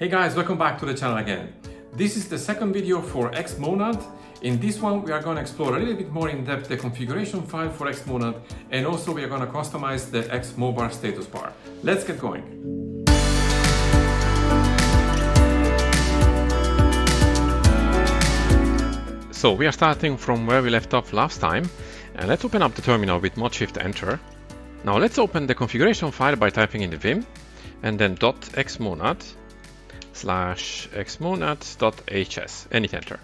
Hey guys, welcome back to the channel again. This is the second video for Xmonad. In this one, we are going to explore a little bit more in depth the configuration file for Xmonad and also we are going to customize the Xmobile status bar. Let's get going. So we are starting from where we left off last time and let's open up the terminal with mod shift enter. Now let's open the configuration file by typing in the vim and then .xmonad slash xmonad.hs, any enter.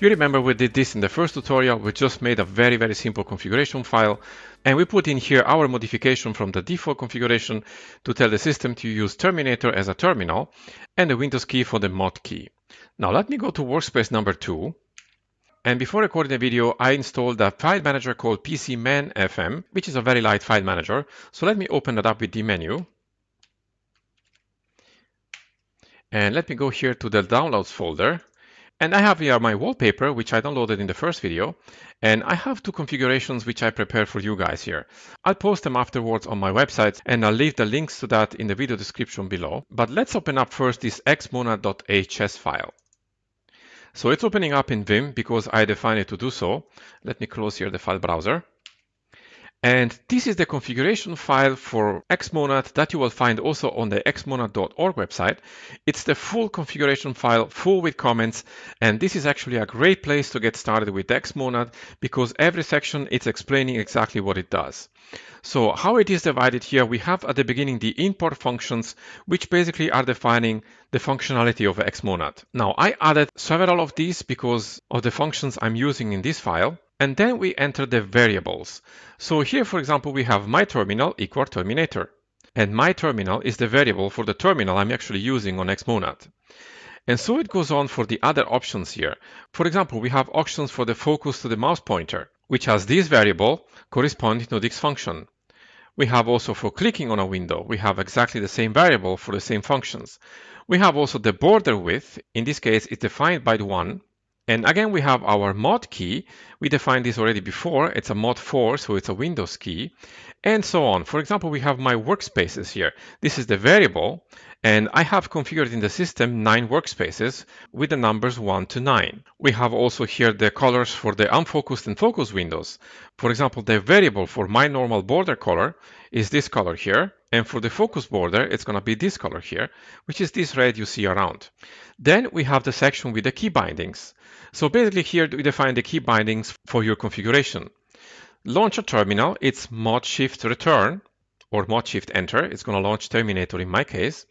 You remember we did this in the first tutorial, we just made a very, very simple configuration file, and we put in here our modification from the default configuration to tell the system to use Terminator as a terminal, and the Windows key for the mod key. Now let me go to workspace number two, and before recording the video, I installed a file manager called PCManFM, which is a very light file manager. So let me open that up with the menu And let me go here to the downloads folder. And I have here my wallpaper, which I downloaded in the first video. And I have two configurations which I prepared for you guys here. I'll post them afterwards on my website and I'll leave the links to that in the video description below. But let's open up first this xmona.hs file. So it's opening up in Vim because I defined it to do so. Let me close here the file browser. And this is the configuration file for xmonad that you will find also on the xmonad.org website. It's the full configuration file, full with comments. And this is actually a great place to get started with xmonad because every section is explaining exactly what it does. So how it is divided here, we have at the beginning the import functions, which basically are defining the functionality of xmonad. Now I added several of these because of the functions I'm using in this file. And then we enter the variables. So here, for example, we have my terminal equal terminator. And my terminal is the variable for the terminal I'm actually using on Xmonad. And so it goes on for the other options here. For example, we have options for the focus to the mouse pointer, which has this variable corresponding to this function. We have also for clicking on a window, we have exactly the same variable for the same functions. We have also the border width, in this case it's defined by the 1, and again, we have our mod key. We defined this already before. It's a mod 4, so it's a Windows key and so on. For example, we have my workspaces here. This is the variable, and I have configured in the system nine workspaces with the numbers one to nine. We have also here the colors for the unfocused and focused windows. For example, the variable for my normal border color is this color here, and for the focus border, it's going to be this color here, which is this red you see around. Then we have the section with the key bindings. So basically here we define the key bindings for your configuration. Launch a terminal, it's mod shift return or mod shift enter. It's going to launch Terminator in my case.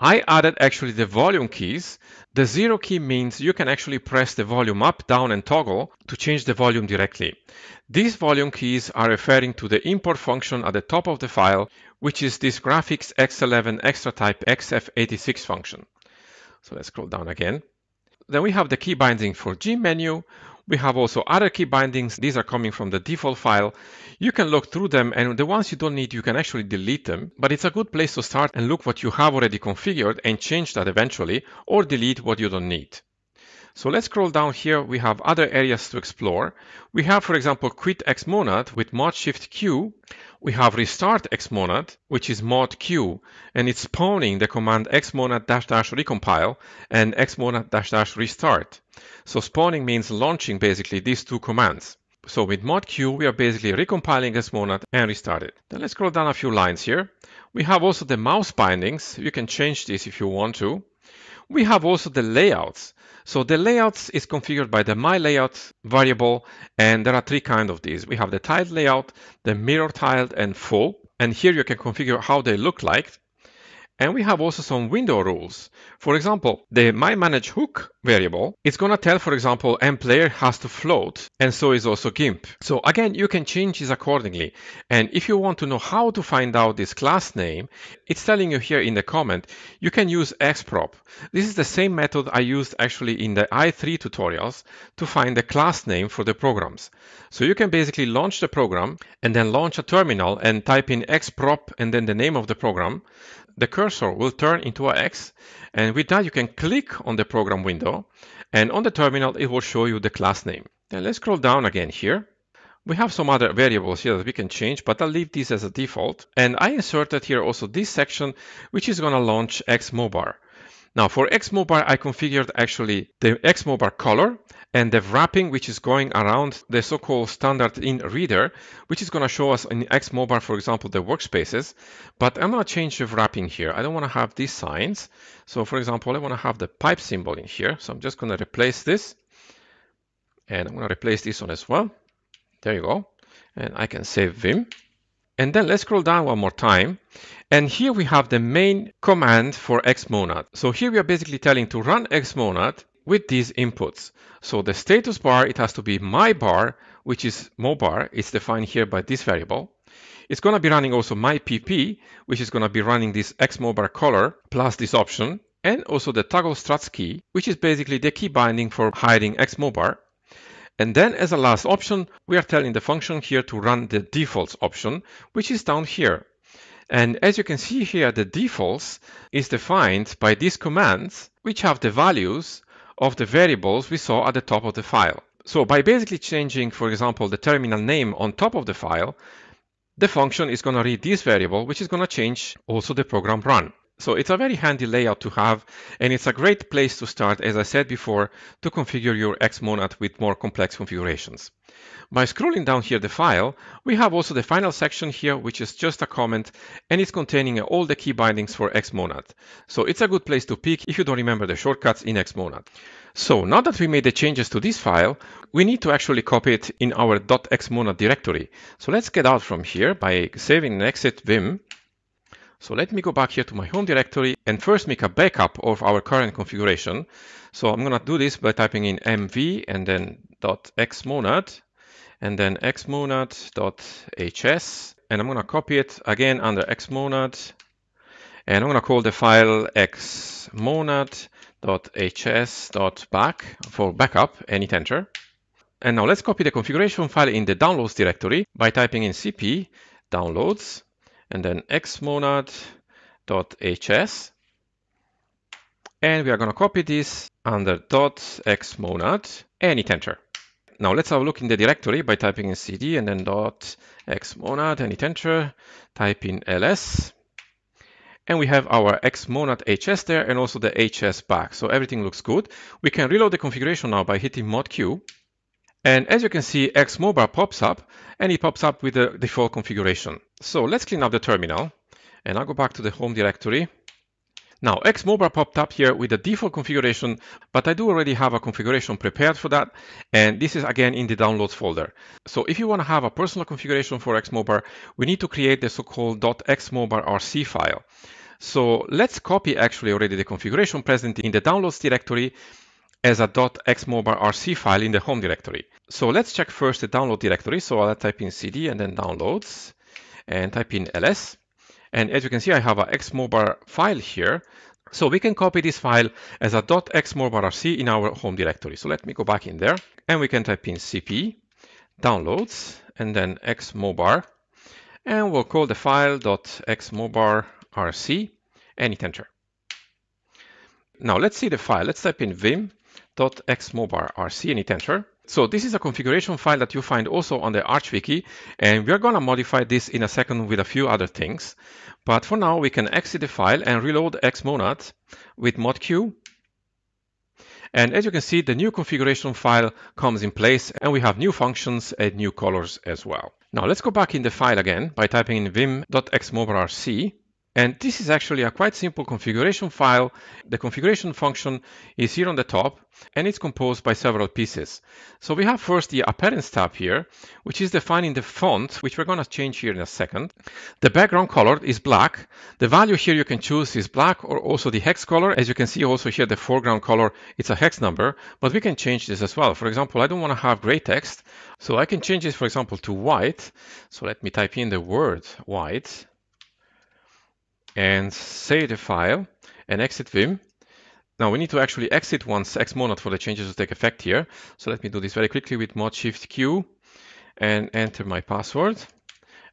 I added actually the volume keys. The zero key means you can actually press the volume up, down and toggle to change the volume directly. These volume keys are referring to the import function at the top of the file, which is this graphics X11 extra type XF86 function. So let's scroll down again. Then we have the key binding for G menu, we have also other key bindings. These are coming from the default file. You can look through them and the ones you don't need, you can actually delete them, but it's a good place to start and look what you have already configured and change that eventually or delete what you don't need. So let's scroll down here. We have other areas to explore. We have, for example, quit xmonad with mod shift Q. We have restart xmonad, which is mod Q, and it's spawning the command xmonad dash dash recompile and xmonad dash dash restart. So spawning means launching basically these two commands. So with mod Q, we are basically recompiling xmonad and restart it. Then let's scroll down a few lines here. We have also the mouse bindings. You can change this if you want to. We have also the layouts. So the layouts is configured by the my layout variable, and there are three kind of these. We have the tiled layout, the mirror tiled, and full. And here you can configure how they look like. And we have also some window rules. For example, the myManageHook variable, it's going to tell, for example, mPlayer has to float, and so is also GIMP. So again, you can change this accordingly. And if you want to know how to find out this class name, it's telling you here in the comment, you can use xprop. This is the same method I used actually in the i3 tutorials to find the class name for the programs. So you can basically launch the program and then launch a terminal and type in xprop and then the name of the program the cursor will turn into an X. And with that, you can click on the program window. And on the terminal, it will show you the class name. Then let's scroll down again here. We have some other variables here that we can change, but I'll leave these as a default. And I inserted here also this section, which is going to launch X Mobile. Now for Xmobile, I configured actually the Xmobile color and the wrapping which is going around the so-called standard in reader, which is going to show us in Xmobile, for example, the workspaces. But I'm going to change the wrapping here. I don't want to have these signs. So for example, I want to have the pipe symbol in here. So I'm just going to replace this and I'm going to replace this one as well. There you go. And I can save Vim. And then let's scroll down one more time. And here we have the main command for xmonad. So here we are basically telling to run xmonad with these inputs. So the status bar, it has to be my bar, which is mobar. It's defined here by this variable. It's going to be running also my PP, which is going to be running this xmobar color plus this option, and also the toggle struts key, which is basically the key binding for hiding xmobar. And then as a last option, we are telling the function here to run the defaults option, which is down here. And as you can see here, the defaults is defined by these commands, which have the values of the variables we saw at the top of the file. So by basically changing, for example, the terminal name on top of the file, the function is going to read this variable, which is going to change also the program run. So it's a very handy layout to have, and it's a great place to start, as I said before, to configure your Xmonad with more complex configurations. By scrolling down here the file, we have also the final section here, which is just a comment, and it's containing all the key bindings for Xmonad. So it's a good place to pick if you don't remember the shortcuts in Xmonad. So now that we made the changes to this file, we need to actually copy it in our .xmonad directory. So let's get out from here by saving and exit vim so let me go back here to my home directory and first make a backup of our current configuration. So I'm going to do this by typing in mv and then .xmonad and then xmonad.hs and I'm going to copy it again under xmonad and I'm going to call the file xmonad.hs.back for backup and hit enter. And now let's copy the configuration file in the downloads directory by typing in cp downloads and then xmonad.hs. And we are going to copy this under dot xmonad and hit enter. Now let's have a look in the directory by typing in cd and then dot xmonad and hit enter, type in ls. And we have our xmonad hs there and also the hs back. So everything looks good. We can reload the configuration now by hitting mod q. And as you can see, Xmobile pops up and it pops up with the default configuration. So let's clean up the terminal and I'll go back to the home directory. Now Xmobile popped up here with the default configuration, but I do already have a configuration prepared for that. And this is again in the downloads folder. So if you want to have a personal configuration for Xmobile, we need to create the so-called .xmobilrc file. So let's copy actually already the configuration present in the downloads directory as a .xmobilrc file in the home directory. So let's check first the download directory. So I'll type in cd and then downloads and type in ls. And as you can see, I have a xmobile file here. So we can copy this file as a .xmobarrc in our home directory. So let me go back in there and we can type in cp downloads and then xmobar and we'll call the file .xmobarrc and hit enter. Now let's see the file. Let's type in vim.xmobarrc and hit enter. So this is a configuration file that you find also on the Arch Wiki, and we're going to modify this in a second with a few other things. But for now, we can exit the file and reload xmonad with modq. And as you can see, the new configuration file comes in place and we have new functions and new colors as well. Now let's go back in the file again by typing in vim.xmobrc and this is actually a quite simple configuration file. The configuration function is here on the top and it's composed by several pieces. So we have first the appearance tab here, which is defining the font, which we're gonna change here in a second. The background color is black. The value here you can choose is black or also the hex color. As you can see also here, the foreground color, it's a hex number, but we can change this as well. For example, I don't wanna have gray text. So I can change this, for example, to white. So let me type in the word white and save the file and exit Vim. Now we need to actually exit once Xmonad for the changes to take effect here. So let me do this very quickly with Mod Shift Q and enter my password.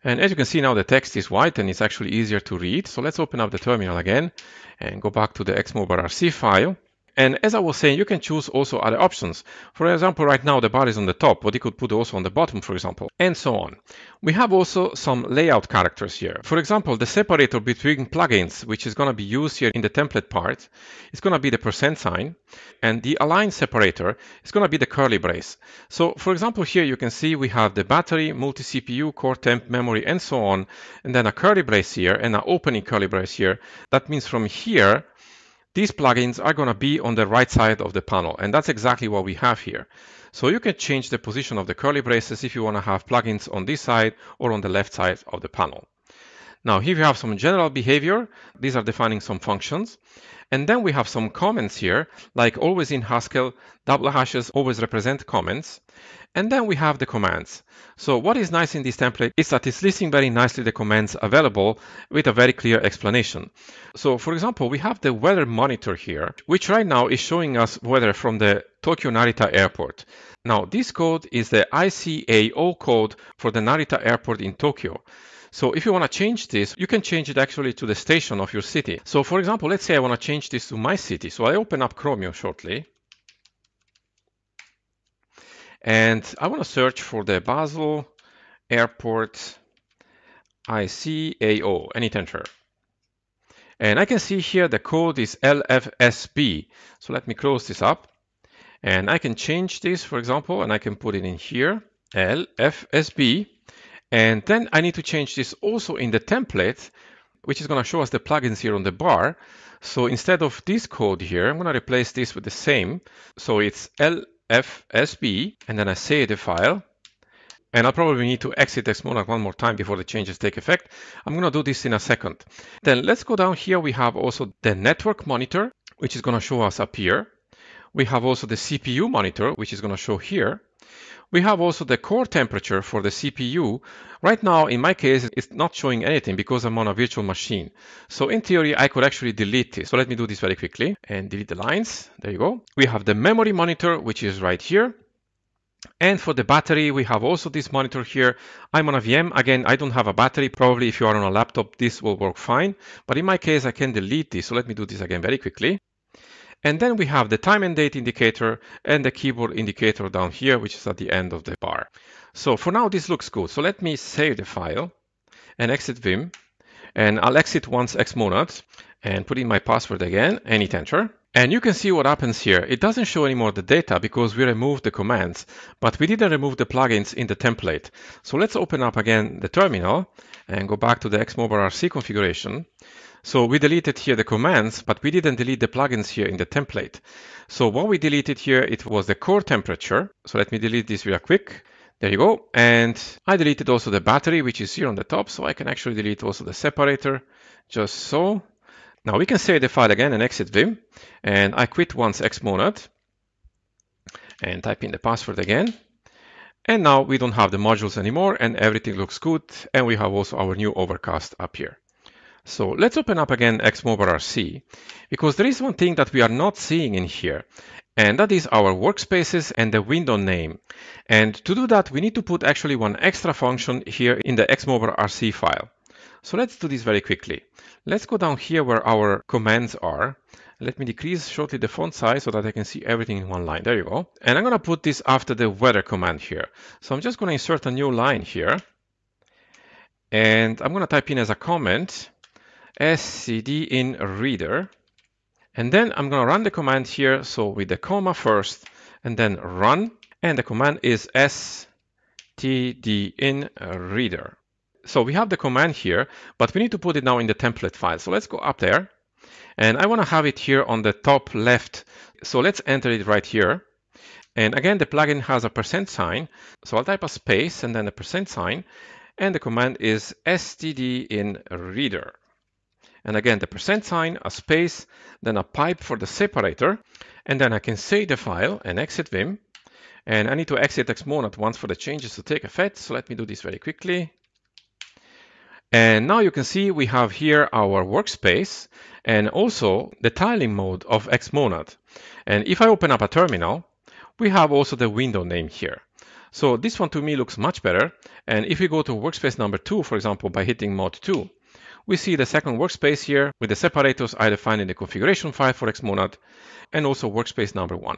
And as you can see now the text is white and it's actually easier to read. So let's open up the terminal again and go back to the xmobile.rc file and as I was saying, you can choose also other options. For example, right now the bar is on the top, but you could put also on the bottom, for example, and so on. We have also some layout characters here. For example, the separator between plugins, which is going to be used here in the template part, is going to be the percent sign, and the align separator is going to be the curly brace. So for example, here you can see we have the battery, multi-CPU, core temp, memory, and so on, and then a curly brace here and an opening curly brace here. That means from here, these plugins are going to be on the right side of the panel. And that's exactly what we have here. So you can change the position of the curly braces if you want to have plugins on this side or on the left side of the panel. Now here we have some general behavior. These are defining some functions. And then we have some comments here, like always in Haskell, double hashes always represent comments. And then we have the commands. So what is nice in this template is that it's listing very nicely the commands available with a very clear explanation. So for example, we have the weather monitor here, which right now is showing us weather from the Tokyo Narita Airport. Now this code is the ICAO code for the Narita Airport in Tokyo. So if you want to change this, you can change it actually to the station of your city. So for example, let's say I want to change this to my city. So I open up Chromium shortly and I want to search for the Basel Airport ICAO, any tensor. And I can see here the code is LFSB. So let me close this up. And I can change this, for example, and I can put it in here, LFSB. And then I need to change this also in the template, which is going to show us the plugins here on the bar. So instead of this code here, I'm going to replace this with the same. So it's L fsb, and then I save the file. And I'll probably need to exit Xmonad one more time before the changes take effect. I'm going to do this in a second. Then let's go down here. We have also the network monitor, which is going to show us up here. We have also the CPU monitor, which is going to show here. We have also the core temperature for the CPU. Right now, in my case, it's not showing anything because I'm on a virtual machine. So in theory, I could actually delete this. So let me do this very quickly and delete the lines. There you go. We have the memory monitor, which is right here. And for the battery, we have also this monitor here. I'm on a VM. Again, I don't have a battery. Probably if you are on a laptop, this will work fine. But in my case, I can delete this. So let me do this again very quickly. And then we have the time and date indicator and the keyboard indicator down here, which is at the end of the bar. So for now, this looks good. So let me save the file and exit Vim. And I'll exit once Xmonad and put in my password again and hit enter. And you can see what happens here. It doesn't show anymore the data because we removed the commands, but we didn't remove the plugins in the template. So let's open up again the terminal and go back to the Xmobile RC configuration. So we deleted here the commands, but we didn't delete the plugins here in the template. So what we deleted here, it was the core temperature. So let me delete this real quick. There you go. And I deleted also the battery, which is here on the top. So I can actually delete also the separator, just so. Now we can save the file again and exit Vim. And I quit once xmonad and type in the password again. And now we don't have the modules anymore and everything looks good. And we have also our new overcast up here. So let's open up again XMobile RC because there is one thing that we are not seeing in here and that is our workspaces and the window name. And to do that, we need to put actually one extra function here in the XMobile RC file. So let's do this very quickly. Let's go down here where our commands are. Let me decrease shortly the font size so that I can see everything in one line. There you go. And I'm going to put this after the weather command here. So I'm just going to insert a new line here. And I'm going to type in as a comment scd in reader. And then I'm going to run the command here. So with the comma first and then run. And the command is std in reader. So we have the command here, but we need to put it now in the template file. So let's go up there and I want to have it here on the top left. So let's enter it right here. And again, the plugin has a percent sign. So I'll type a space and then a percent sign. And the command is std in reader and again the percent sign, a space, then a pipe for the separator, and then I can save the file and exit Vim. And I need to exit Xmonad once for the changes to take effect, so let me do this very quickly. And now you can see we have here our workspace and also the tiling mode of Xmonad. And if I open up a terminal, we have also the window name here. So this one to me looks much better. And if we go to workspace number two, for example, by hitting mod two, we see the second workspace here with the separators I defined in the configuration file for Xmonad and also workspace number one.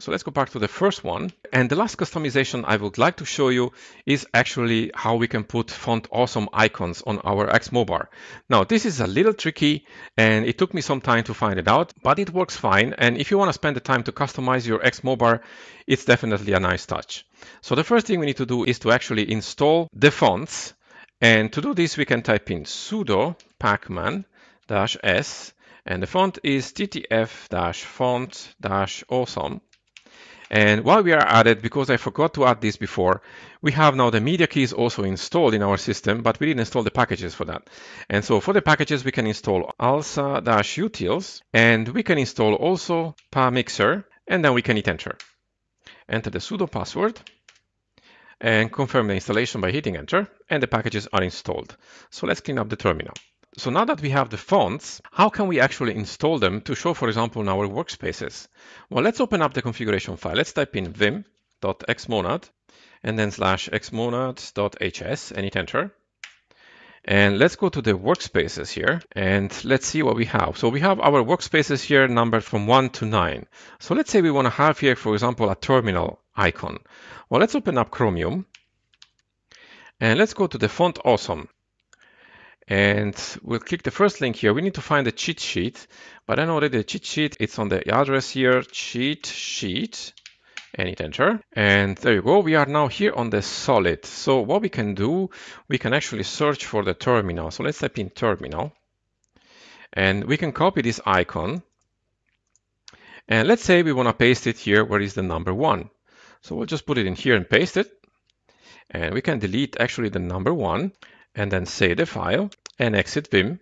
So let's go back to the first one. And the last customization I would like to show you is actually how we can put font awesome icons on our Xmobar. Now, this is a little tricky and it took me some time to find it out, but it works fine. And if you want to spend the time to customize your Xmobar, it's definitely a nice touch. So the first thing we need to do is to actually install the fonts and to do this, we can type in sudo pacman-s, and the font is ttf-font-awesome. And while we are at it, because I forgot to add this before, we have now the media keys also installed in our system, but we didn't install the packages for that. And so for the packages, we can install alsa-utils, and we can install also pamixer, and then we can hit enter. Enter the sudo password, and confirm the installation by hitting enter and the packages are installed. So let's clean up the terminal. So now that we have the fonts, how can we actually install them to show, for example, in our workspaces? Well, let's open up the configuration file. Let's type in vim.xmonad and then slash xmonad.hs and hit enter. And let's go to the workspaces here and let's see what we have. So we have our workspaces here numbered from one to nine. So let's say we want to have here, for example, a terminal icon. Well, let's open up Chromium and let's go to the font awesome. And we'll click the first link here. We need to find the cheat sheet, but I know already the cheat sheet. It's on the address here, cheat sheet and hit enter. And there you go. We are now here on the solid. So what we can do, we can actually search for the terminal. So let's type in terminal and we can copy this icon. And let's say we want to paste it here. Where is the number one? So we'll just put it in here and paste it. And we can delete actually the number one and then save the file and exit Vim.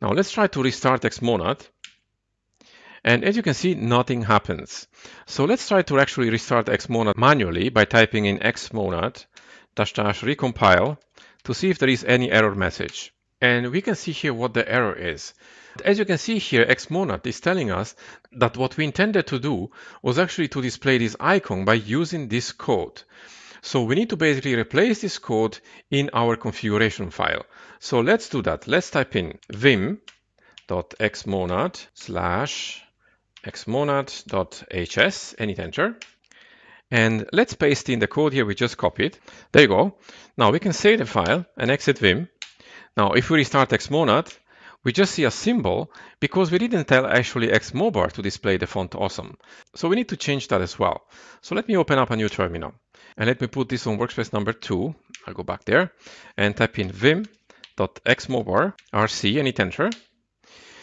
Now let's try to restart Xmonad. And as you can see, nothing happens. So let's try to actually restart Xmonad manually by typing in xmonad dash dash recompile to see if there is any error message. And we can see here what the error is. As you can see here, Xmonad is telling us that what we intended to do was actually to display this icon by using this code. So we need to basically replace this code in our configuration file. So let's do that. Let's type in vim.xmonad slash xmonad.hs and hit enter. And let's paste in the code here we just copied. There you go. Now we can save the file and exit vim. Now if we restart xmonad, we just see a symbol because we didn't tell actually Xmobile to display the font awesome. So we need to change that as well. So let me open up a new terminal and let me put this on workspace number two. I'll go back there and type in vim.xmobile rc and hit enter.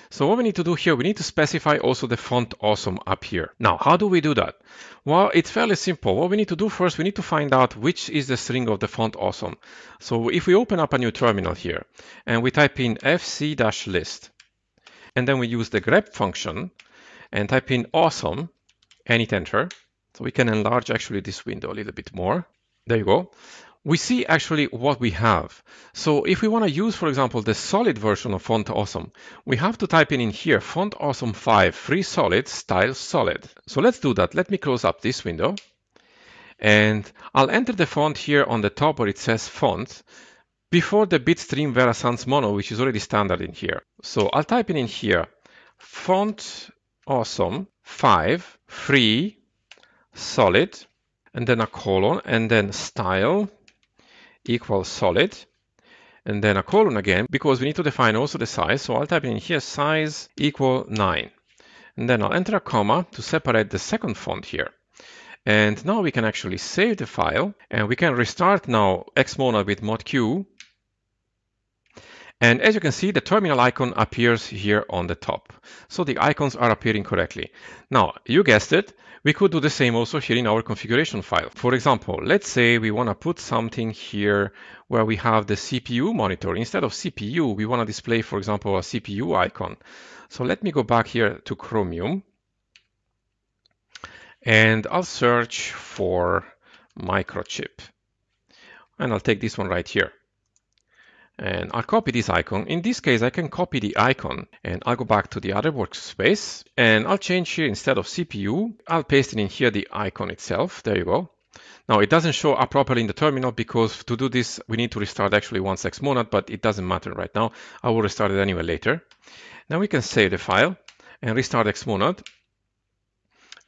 So what we need to do here, we need to specify also the font awesome up here. Now, how do we do that? Well, it's fairly simple. What we need to do first, we need to find out which is the string of the font awesome. So if we open up a new terminal here and we type in fc-list and then we use the grep function and type in awesome and hit enter. So we can enlarge actually this window a little bit more. There you go we see actually what we have. So if we want to use, for example, the solid version of Font Awesome, we have to type in, in here, Font Awesome 5, free solid, style solid. So let's do that. Let me close up this window. And I'll enter the font here on the top where it says font before the bitstream Vera Sans Mono, which is already standard in here. So I'll type in, in here, Font Awesome 5, free, solid, and then a colon, and then style, equals solid and then a colon again because we need to define also the size. So I'll type in here size equal 9. And then I'll enter a comma to separate the second font here. And now we can actually save the file and we can restart now Xmonad with mod Q. And as you can see, the terminal icon appears here on the top. So the icons are appearing correctly. Now, you guessed it, we could do the same also here in our configuration file. For example, let's say we want to put something here where we have the CPU monitor. Instead of CPU, we want to display, for example, a CPU icon. So let me go back here to Chromium and I'll search for microchip. And I'll take this one right here and I'll copy this icon. In this case, I can copy the icon and I'll go back to the other workspace and I'll change here instead of CPU, I'll paste in here the icon itself. There you go. Now it doesn't show up properly in the terminal because to do this, we need to restart actually one sex monad, but it doesn't matter right now. I will restart it anyway later. Now we can save the file and restart Xmonad.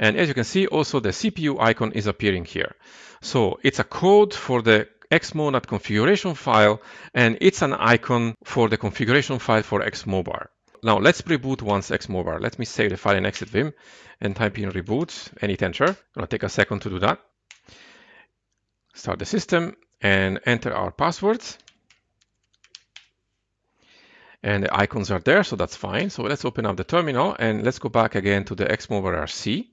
And as you can see, also the CPU icon is appearing here. So it's a code for the xmon configuration file, and it's an icon for the configuration file for xmobile. Now let's reboot once xmobile. Let me save the file in exit vim and type in reboot and hit enter. It'll take a second to do that. Start the system and enter our passwords. And the icons are there, so that's fine. So let's open up the terminal and let's go back again to the xmobile RC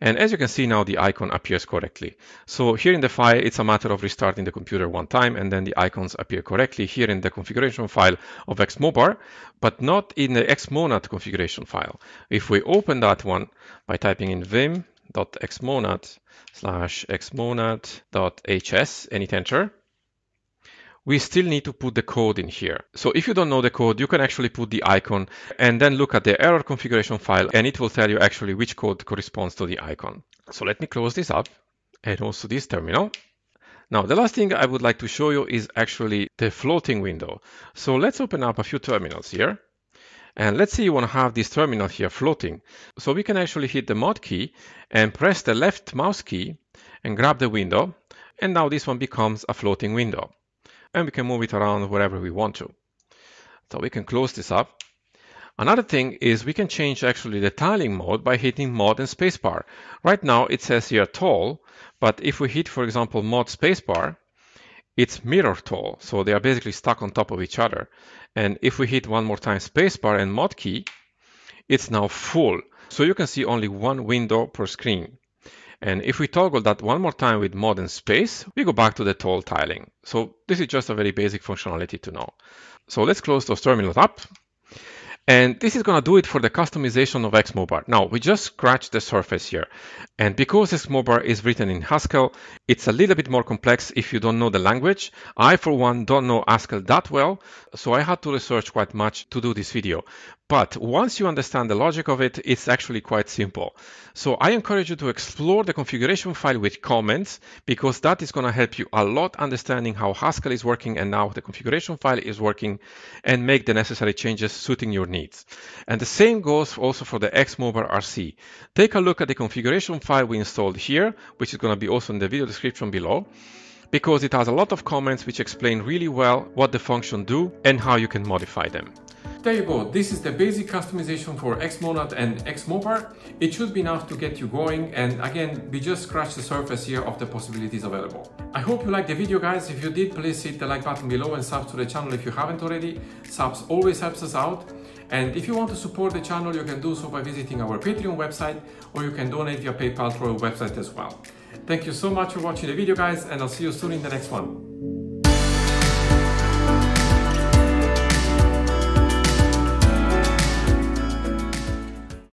and as you can see now, the icon appears correctly. So here in the file, it's a matter of restarting the computer one time and then the icons appear correctly here in the configuration file of XMobar, but not in the XMonad configuration file. If we open that one by typing in vim.xmonad slash xmonad.hs any hit enter, we still need to put the code in here. So if you don't know the code, you can actually put the icon and then look at the error configuration file and it will tell you actually which code corresponds to the icon. So let me close this up and also this terminal. Now, the last thing I would like to show you is actually the floating window. So let's open up a few terminals here. And let's say you want to have this terminal here floating. So we can actually hit the mod key and press the left mouse key and grab the window. And now this one becomes a floating window and we can move it around wherever we want to. So we can close this up. Another thing is we can change actually the tiling mode by hitting mod and spacebar. Right now it says here tall, but if we hit, for example, mod spacebar, it's mirror tall. So they are basically stuck on top of each other. And if we hit one more time spacebar and mod key, it's now full. So you can see only one window per screen. And if we toggle that one more time with mode and space, we go back to the tall tiling. So this is just a very basic functionality to know. So let's close those terminals up. And this is going to do it for the customization of XMobar. Now, we just scratched the surface here. And because XMobar is written in Haskell, it's a little bit more complex if you don't know the language. I, for one, don't know Haskell that well, so I had to research quite much to do this video. But once you understand the logic of it, it's actually quite simple. So I encourage you to explore the configuration file with comments because that is going to help you a lot understanding how Haskell is working and now the configuration file is working and make the necessary changes suiting your needs. And the same goes also for the XMobile RC. Take a look at the configuration file we installed here, which is going to be also in the video description below because it has a lot of comments which explain really well what the function do and how you can modify them. There you go, this is the basic customization for Xmonad and Xmobile. It should be enough to get you going and again, we just scratched the surface here of the possibilities available. I hope you liked the video guys, if you did please hit the like button below and subscribe to the channel if you haven't already. Subs always helps us out. And if you want to support the channel, you can do so by visiting our Patreon website or you can donate via PayPal through our website as well. Thank you so much for watching the video guys and I'll see you soon in the next one.